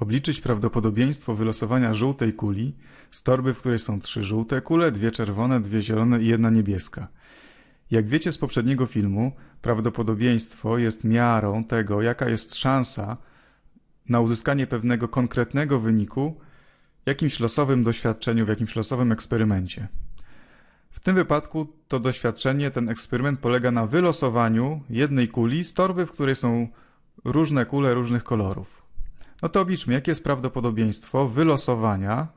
Obliczyć prawdopodobieństwo wylosowania żółtej kuli z torby, w której są trzy żółte kule, dwie czerwone, dwie zielone i jedna niebieska. Jak wiecie z poprzedniego filmu, prawdopodobieństwo jest miarą tego, jaka jest szansa na uzyskanie pewnego konkretnego wyniku w jakimś losowym doświadczeniu, w jakimś losowym eksperymencie. W tym wypadku to doświadczenie, ten eksperyment polega na wylosowaniu jednej kuli z torby, w której są różne kule różnych kolorów. No to obliczmy, jakie jest prawdopodobieństwo wylosowania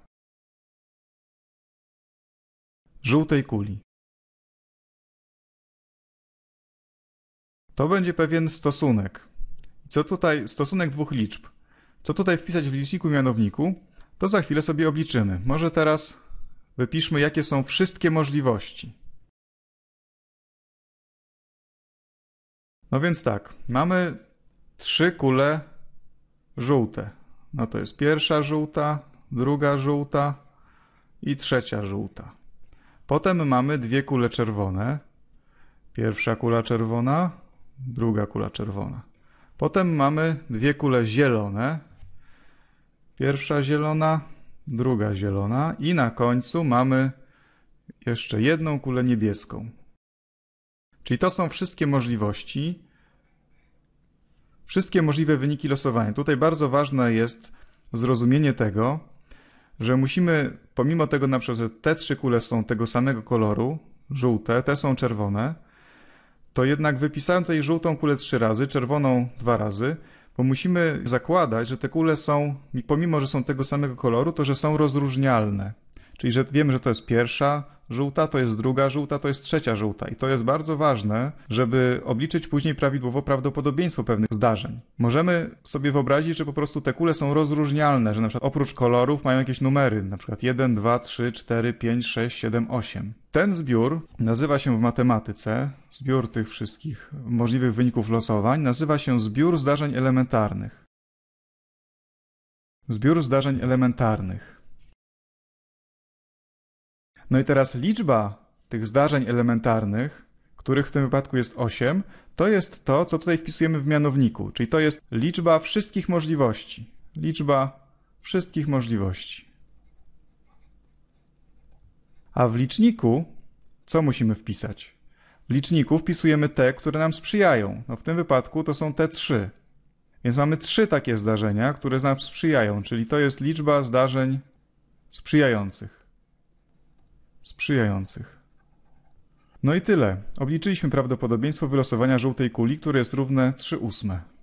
żółtej kuli. To będzie pewien stosunek. Co tutaj, stosunek dwóch liczb. Co tutaj wpisać w liczniku mianowniku, to za chwilę sobie obliczymy. Może teraz wypiszmy, jakie są wszystkie możliwości. No więc tak, mamy trzy kule żółte. No to jest pierwsza żółta, druga żółta i trzecia żółta. Potem mamy dwie kule czerwone. Pierwsza kula czerwona, druga kula czerwona. Potem mamy dwie kule zielone. Pierwsza zielona, druga zielona i na końcu mamy jeszcze jedną kulę niebieską. Czyli to są wszystkie możliwości, wszystkie możliwe wyniki losowania. Tutaj bardzo ważne jest zrozumienie tego, że musimy, pomimo tego na przykład, że te trzy kule są tego samego koloru, żółte, te są czerwone, to jednak wypisałem tutaj żółtą kulę trzy razy, czerwoną dwa razy, bo musimy zakładać, że te kule są, pomimo że są tego samego koloru, to że są rozróżnialne. Czyli że wiemy, że to jest pierwsza, żółta to jest druga żółta, to jest trzecia żółta. I to jest bardzo ważne, żeby obliczyć później prawidłowo prawdopodobieństwo pewnych zdarzeń. Możemy sobie wyobrazić, że po prostu te kule są rozróżnialne, że na przykład oprócz kolorów mają jakieś numery, na przykład 1, 2, 3, 4, 5, 6, 7, 8. Ten zbiór nazywa się w matematyce, zbiór tych wszystkich możliwych wyników losowań, nazywa się zbiór zdarzeń elementarnych. Zbiór zdarzeń elementarnych. No i teraz liczba tych zdarzeń elementarnych, których w tym wypadku jest 8, to jest to, co tutaj wpisujemy w mianowniku, czyli to jest liczba wszystkich możliwości. Liczba wszystkich możliwości. A w liczniku co musimy wpisać? W liczniku wpisujemy te, które nam sprzyjają. No w tym wypadku to są te trzy. Więc mamy trzy takie zdarzenia, które nam sprzyjają, czyli to jest liczba zdarzeń sprzyjających sprzyjających. No i tyle. Obliczyliśmy prawdopodobieństwo wylosowania żółtej kuli, które jest równe 3 ósme.